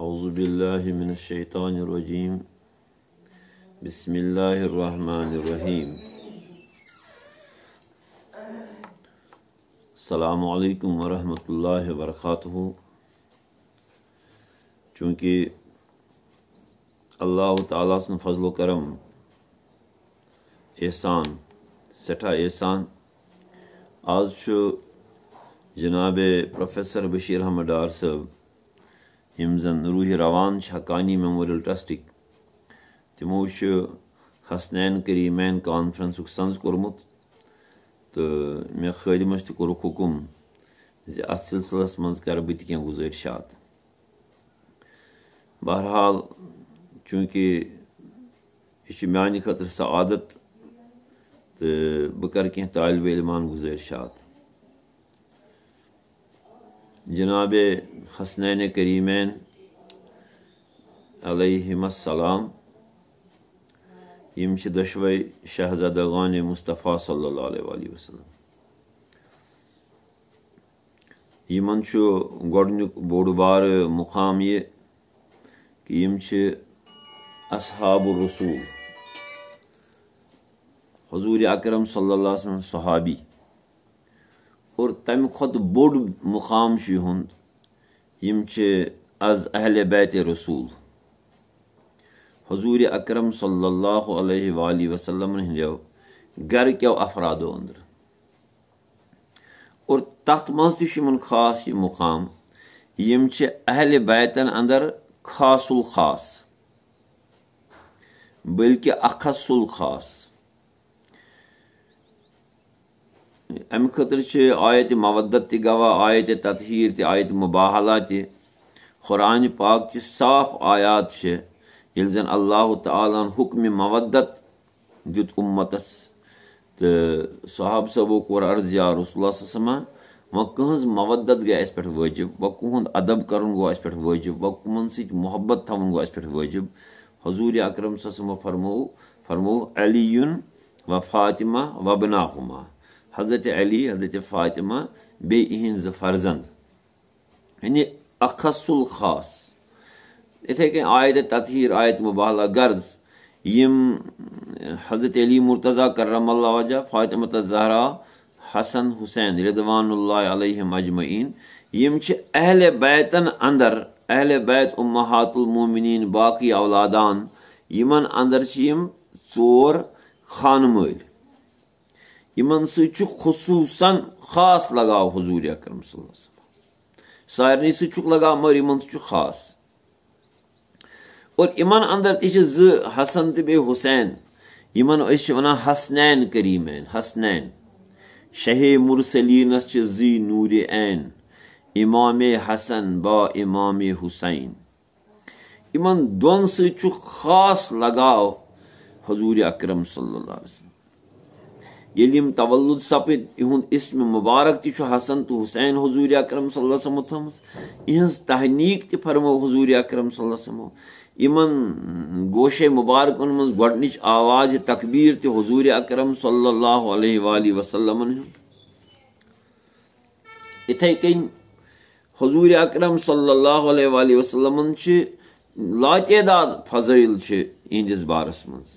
اعوذ باللہ من الشیطان الرجیم بسم اللہ الرحمن الرحیم السلام علیکم ورحمۃ اللہ وبرکاتہ چونکہ اللہ تعالیٰ سن فضل و کرم احسان سٹھا احسان آج چھ جناب پروفیسر بشیر احمد ڈار صب زن روح روان شاکانی میموریل ٹرسٹک تی موش خسنین کری مین کانفرنس اکسانز کرمت تو میں خیلی مجھت کرو خکم زی ات سلسلہ سمنز کر بیتی کن گزر شاد بہرحال چونکہ اچھ میانی خطر سعادت تو بکر کن تعلیب علمان گزر شاد حسنین کریمین علیہ مسلام دشوے شہزادہ غان مصطفیٰ صلی اللہ علیہ وسلم یمن گوڑ بار مقام یہ کہاباب اصحاب رسول حضور اکرم صلی اللہ علیہ وسلم صحابی اور تمہ بوڑ مقام از اہل بیت رسول حضور اکرم صلی اللہ علیہ وآلہ وسلم ہندی افراد افرادو اندر اور تک مز خاص یہ مقام اہل بیتن اندر خاص الخاص بلکہ اخص خاص ام خطر سے آیت مودت تہ گوا آیت تطہیر تہ آیت مباحلا تہ قرآن پاک چی صاف آیات سے یل زن اللہ تعالی حکم مودت دت امتس تو صحاب صبو کور عرض یا رسول اللہ صلی اللہ علیہ وسلم وہ مودت گئے اس پہ واجب وہ کہند ادب کرن گو اس پہ واجب وہ کمن سی محبت تھون گو اس پہ واجب حضور اکرم صلی اللہ علیہ وسلم فرمو فرمو علی و فاطمہ و ابناہما حضرت علی حضرت فاطمہ بیٚیہِ بی فرزنٛد یعنی اخصل خاص یِتھَے کٔنۍ آیتِ تطہیٖر آیت مُبالہ غرض یِم حضرت علی مرتضیٰ کرم اللہ وجہ فاطمہ تظہرا حسن حسین ردوان اللہ علیہ مجمعین اہل بیتن اہل بیت المہات المومنیٖن باقٕے اولادان اندر ژور خانہٕ مٲلۍ یمن سو خصوصاً خاص لگاو حضور اکرم صلی اللہ علیہ وسلم سارنی سک لگاو مگر یمن سو خاص اور یمن اندر تی ز حسن تو بی حسین یمن اس ونان حسنین کریمین حسنین شہ مرسلینس زی نور این امام حسن با امام حسین یمن دون سو خاص لگاو حضور اکرم صلی اللہ علیہ وسلم ییٚلہِ یِم تولُد سپٕدۍ یِہُنٛد اِسمہِ مُبارک تہِ چھُ حسن تہٕ حُسین حضوٗر اکرم صلی اللہ سمو تھٲمٕژ یِہٕنٛز تحنیٖک تہِ فرمٲو حضوٗر اکرم صلی اللہ سمو یِمن گوشے مُبارکن منٛز گۄڈنِچ آوازِ تقبیٖر تہِ حضوٗر اکرم صلی اللہ علیہ وآلہ وسلمن ہُنٛد یِتھٕے کٔنۍ حضوٗر اکرم صلی اللہ علیہ وآلہ وسلمن چھِ لاتعداد فضٲیل چھِ یِہنٛدِس بارس منٛز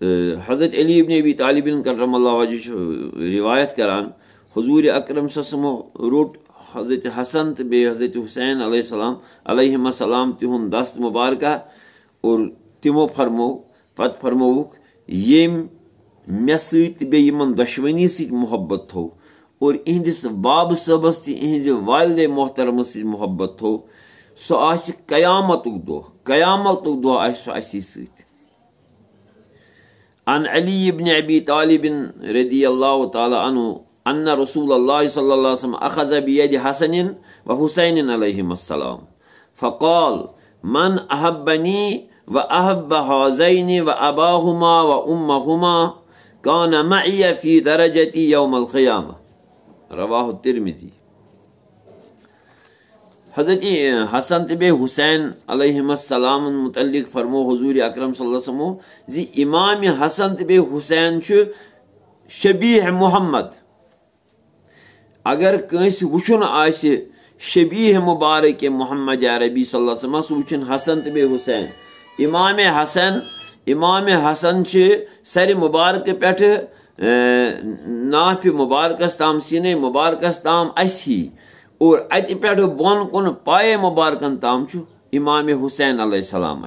تو حضرت علی ابن ابی طالب کرم اللہ وجہ روایت کران حضور اکرم سسم روٹ حضرت حسن توی حضرت حسین علیہ السلام علیہ السلام تہ دست مبارکہ اور تمو فرمو پت فرموک یم مے سیم دشونی سی محبت تھو اور او اہندس باب ص اہس والد محترمہ سحبت تیامت دہ قیامت دہ آ اسی ست عن علي بن أبي طالب رضي الله تعالى عنه أن رسول الله صلى الله عليه وسلم أخذ بيد حسن وحسين عليهما السلام فقال من أحبني وأحب هذين وأباهما وأمهما كان معي في درجتي يوم القيامة رواه الترمذي حضرت حسن طب حسین علیہ السلام متعلق فرمو حضور اکرم صلی اللہ وسلم زی امام حسن طب حسین شبیح محمد اگر کنس وچن آ شبیح مبارک محمد عربی صلی اللہ وسلم وچن حسن طب حسین امام حسن امام حسن سر مبارکہ ناف مبارکس تام سین مبارکس تام ہی اور اتہ پہ بون کن پائے مبارکن تام امام حسین علیہ السلام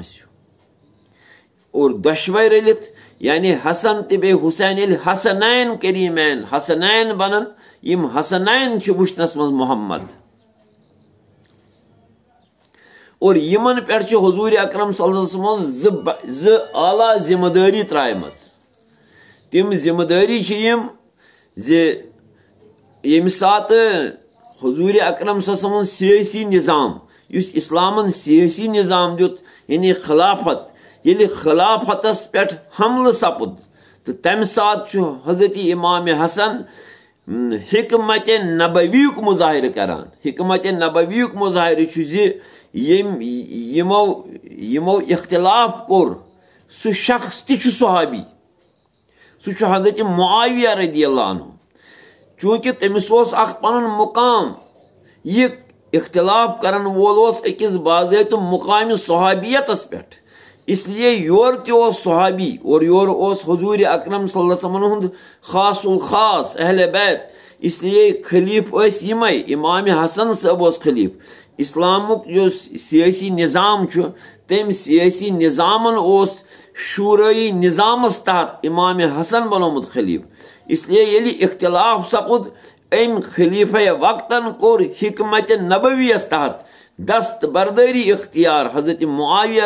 اور دشوے رلت یعنی حسن تو بی حسین یل حسن کر حسنین بنن یم حسن وشنس محمد اور یمن پہ حضور اکرم صلی اللہ علیہ وسلم ز زلی ذمہ داری ترائم تم ذمہ دری جم یم سات حضور اکرم صاحب سیاسی نظام اس اسلام سیاسی نظام یعنی خلافت یل یعنی خلافتس پہ حمل سپد تو تمہ سات حضرت امام حسن حکمت نبوی مظاہر کران حکمت نبوی مظاہرے یمو یہو اختلاف کور شخص سخص تابی سہ حضرت معاویہ رضی اللہ عنہ چونکہ تمس پن مقام یہ اختلاف کرن وول اکس باضابطہ مقامی صحابیتس اس لیے یور صحابی اور یور اس حضور اکرم صلی اللہ علیہ وسلم ہند خاص الخاص اہل بیت اس لیے خلیف یمائی امام حسن صاحب اس خلیف اسلامک یس سیاسی نظام تم سیاسی نظام شورعی نظامس تحت امام حسن بنوت خلیف اس لیے اختلاف سپد ام خلیفہ وقت کور حکمت نبویس تحت دست برداری اختیار حضرت معاویہ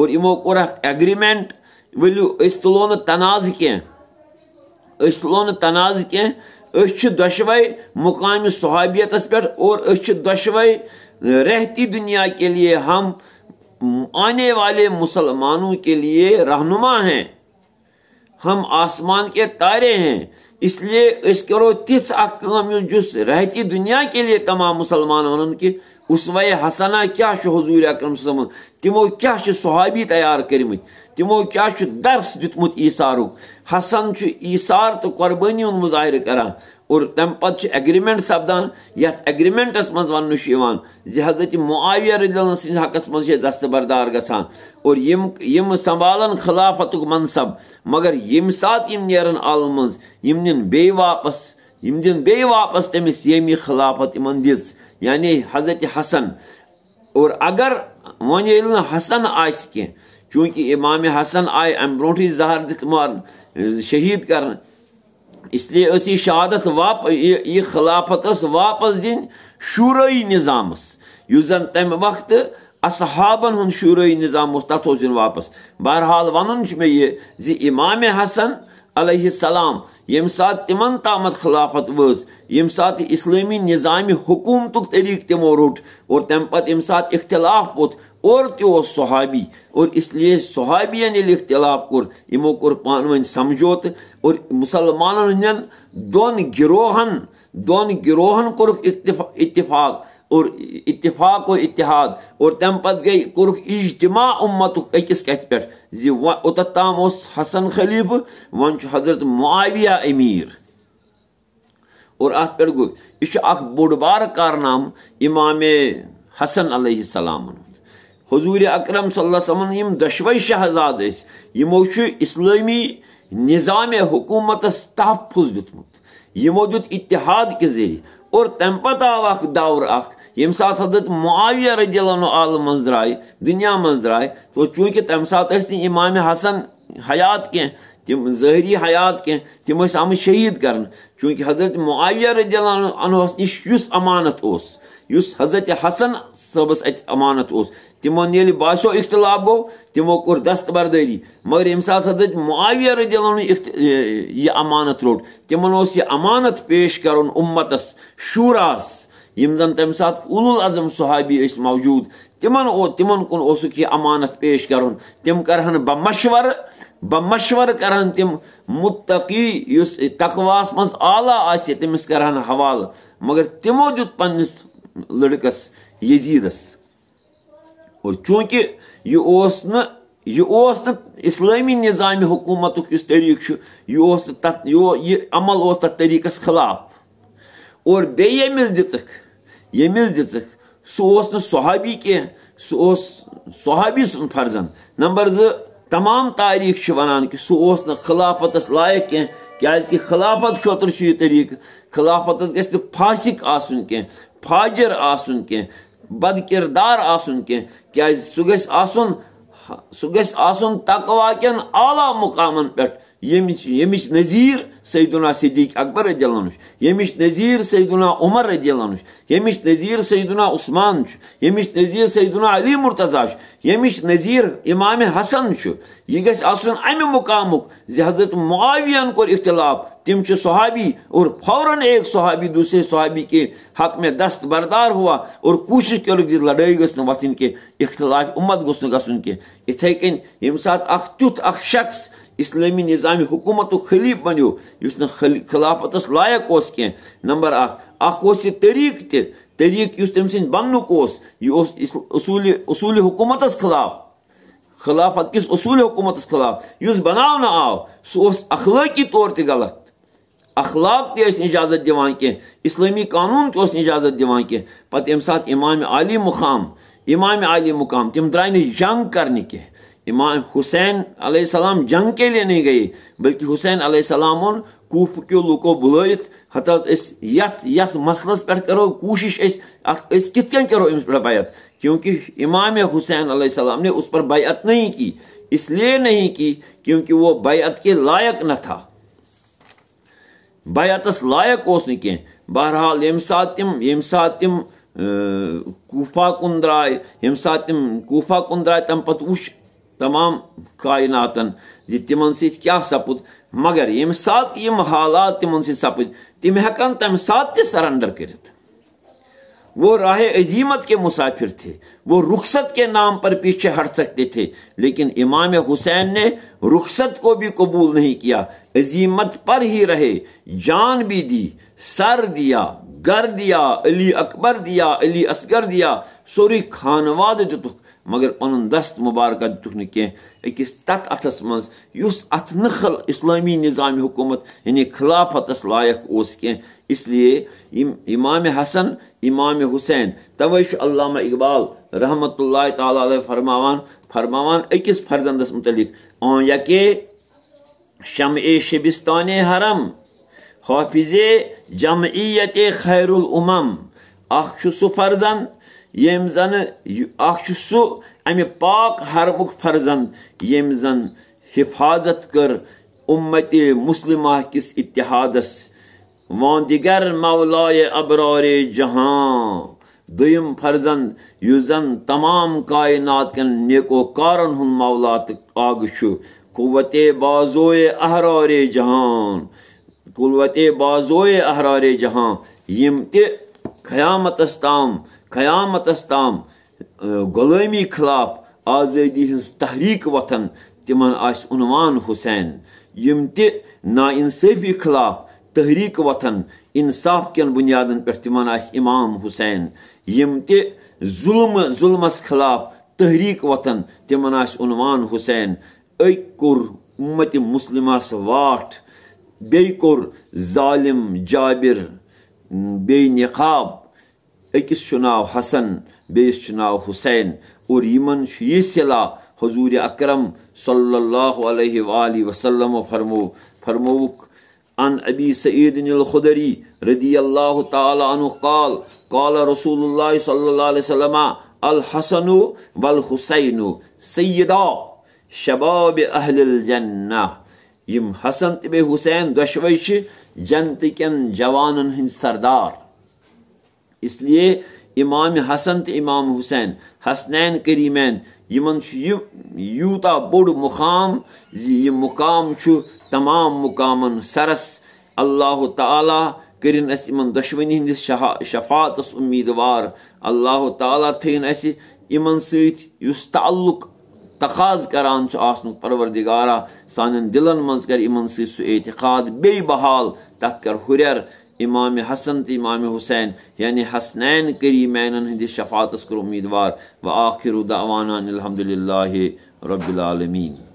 اور معا ولیو اس تلون ورو تلو اس تلون تنازع کی اسچ دشوے مقامی صحابیتس پیٹ اور اِس چوئیے رہتی دنیا کے لیے ہم آنے والے مسلمانوں کے لیے رہنما ہیں ہم آسمان کے تارے ہیں اس لیے اس کرو تی جس رہتی دنیا کے لیے تمام مسلمانوں کی اسوہ حسنہ کیا حضور اکرم صم تمو کیا صحابی تیار کیا درس دتمت عیصارک حسن عیسار تو قربانی مظاہر اور امہ پتہ اگریمنٹ سپدان یو ایگریمنٹس زی حضرت اللہ سند حقس من دستبردار یم سنبھالن خلافت منصب مگر یم سات یم نیرن عالم نن بی واپس یم دن واپس تمس خلافت خلافتن د یعنی حضرت حسن اور اگر ون یل آس کی چونکہ امام حسن آئے ام بروٹھی زہر دت مار شہید کر اس لیے اس شہادت واپ یہ خلافت واپس دن شوری نظامس اس زن تمہ وقت اصحابن شوری نظام تتھ واپس بہرحال ون امام حسن علیہ السلام یم سات تمن تامت خلافت وز یم سات اسلامی نظام حکومت طریقہ تمو روٹ اور تم پت یم سات اختلاف پوت اور صحابی اور اس لیے صحابی اختلاف کر پان ون سمجھوت اور دون گروہن دون گروہن کر اتفاق, اتفاق اور اتفاق و اتحاد اور تم پت گئی کورک اجتماع امت اکس کت اوتت تام حسن خلیف ون حضرت معاویہ امیر اور گو یہ بوڑ بار کارنام امام حسن علیہ السلام حضور اکرم صلی اللہ علیہ وسلم یم دشوے شہزاد یمو اسلامی نظام حکومت تحفظ دو اتحاد کے ذریعہ اور تمہ آپ دور اخ یم سات حضرت معاویہ رضی اللہ دلعال من درائے دنیا تو چونکہ تمہ سات امام حسن حیات کی ظہری حیات کی تم آمت شہید کرن چونکہ حضرت معاویہ رضی اللہ عنہ نش یس امانت اس حضرت حسن صبس امانت اس تموہ باسو اختلاف گو کور دست برداری مگر یم سات حضرت معاویہ عنہ یہ امانت روٹ یہ امانت پیش کرن امتس شوراس یم زن تمہ سات اول الاعظم صحابی اس موجود تمن او تمن کن اسک یہ امانت پیش کرن تم کرہ بہ مشور بہ مشور یس تقواس من اعلی ععلیٰ تمس کر حوالہ مگر تمو پنس لڑکس یزیدس اور چونکہ یہ اوس اوس یہ اسلامی نظام حکومت اس طریقہ یہ تب یہ عمل تقریق خلاف اور بیس دت یمس دتک سو نابابی کن صحابی سن فرض نمبر تمام تاریخ ونان کہ سک خلافتس لائق کی خلافت خاطر یہ طریقہ خلافتس گاسک فاجر بد کردار آز ساکن اعلیٰ مقامن پہ یم نظیر سیدہ صدیق اکبر عدی الش یم نظیر سیدہ عمر عدی الش یزیر سیدا عثمان یم نظیر سیدہ علی مرتضیٰیر امام حسن آسن امہ مقامک زی حضرت معاوین کور اختلاف تم چھ صحابی اور فوراً ایک صحابی دوسرے صحابی کے حق میں دست بردار ہوا اور کوشش کر لڑائی گھس وتھن کے اختلاف امت گوس نکن کی اتھ سات اخ تیت اخ شخص اسلامی نظام حکومت و خلیف بنی اسل خلافتس لائق اس کی نمبر اخہ طریق تہ طریق اس تم سنک یہ اصول اصول حکومت خلاف خلافت کس اصول حکومت خلاف اس آو نا آو اخلاقی طور غلط اخلاق تیس اجازت اسلامی قانون تجازت دان پات امام عالی مقام امام عالی مقام تم درائی نی جنگ کرنے کی امام حسین علیہ السلام جنگ کے لیے نہیں گئی بلکہ حسین علیہ السلام کوف ووفہ ککو بلائت حت اس مسلس پہ کرو کوشش اس کت کن کرو امس پہ بیت کیونکہ امام حسین علیہ السلام نے اس پر بیعت نہیں کی اس لیے نہیں کی کیونکہ وہ بیعت کے لائق نہ تھا بیعتس لائق اس کی بہرحال یم سات تم یم سات تم کوفا کن درائے یم سات تم کوفہ کن درائے تم پتہ وش تمام کائناتن تمہن کیا سپد مگر یم سات حالات تمہ سپد تم ہیکن تمہ سات سرنڈر راہ عظیمت کے مسافر تھے وہ رخصت کے نام پر پیچھے ہٹ سکتے تھے لیکن امام حسین نے رخصت کو بھی قبول نہیں کیا عظیمت پر ہی رہے جان بھی دی سر دیا گر دیا علی اکبر دیا علی اصغر دیا سوری خانواد دتک مگر پن دست مبارک دیکھ اکس تت اتس مز ات نخل اسلمی نظام حکومت یعنی خلافتس لائق اس لیے امام حسن امام حسین توے علامہ اقبال رحمت اللہ تعالیٰ علیہ فرماوان فرماوان اکس فرزندس متعلق او یکے شم شبستان حرم حافظ جمعیت عیت خیر الم اخ سہ فرزند یم زن اخ س سہ امہ حرم فرزن یم زن حفاظت کر امت مسلمہ کس اتحادس واندگر مولائے ابرار جہاں زن تمام کائینات کیک وکار ہند مولات قوت بازو احرار جہان قوت بازو یم جہاں قیامت تام قیامتس تام غلمی خلاف آزٲدی ہٕنٛز تحریٖک وۄتھان تِمن آسہِ عنوان حُسین یِم تہِ نا اِنصٲفی خلاف تحریٖک وۄتھان اِنصاف کٮ۪ن بُنیادن پٮ۪ٹھ تِمن آسہِ اِمام حُسین یِم تہِ ظُلمہٕ ظُلمس خلاف تحریٖک وۄتھان تِمن آسہِ عنوان حُسین أکۍ کوٚر اُمتہِ مُسلِمس واٹھ بیٚیہِ کوٚر ظالِم جابِر بیٚیہِ نِقاب اکس شناو حسن بیس شناو حسین یمن یہ صلاح حضور اکرم صلی اللہ علیہ وسلم فرمو فرموک فرمو ابی سعید الخدری رضی اللہ قال قال رسول اللہ صلی اللہ علیہ وسلم الحسن والحسین سیدا شباب اہل حسن تب حسین دشویش جنت کن جوانن ہند سردار اس لیے امام حسن تو امام حسین حسنین کریمین یوتا بوڑ مقام یہ مقام تمام مقامن سرس اللہ تعالیٰ کرن اس امن دشونی ہندس شفاعتس امیدوار اللہ تعالیٰ تھین امن سیت یس تعلق تقاض پروردگارہ سان دلن منز کر امن سو اعتقاد بے بحال تت کر امام حسن تی امام حسین یعنی حسنین کریمین ہندی شفاعت اسکر امیدوار و آخر دعوانا الحمدللہ رب العالمین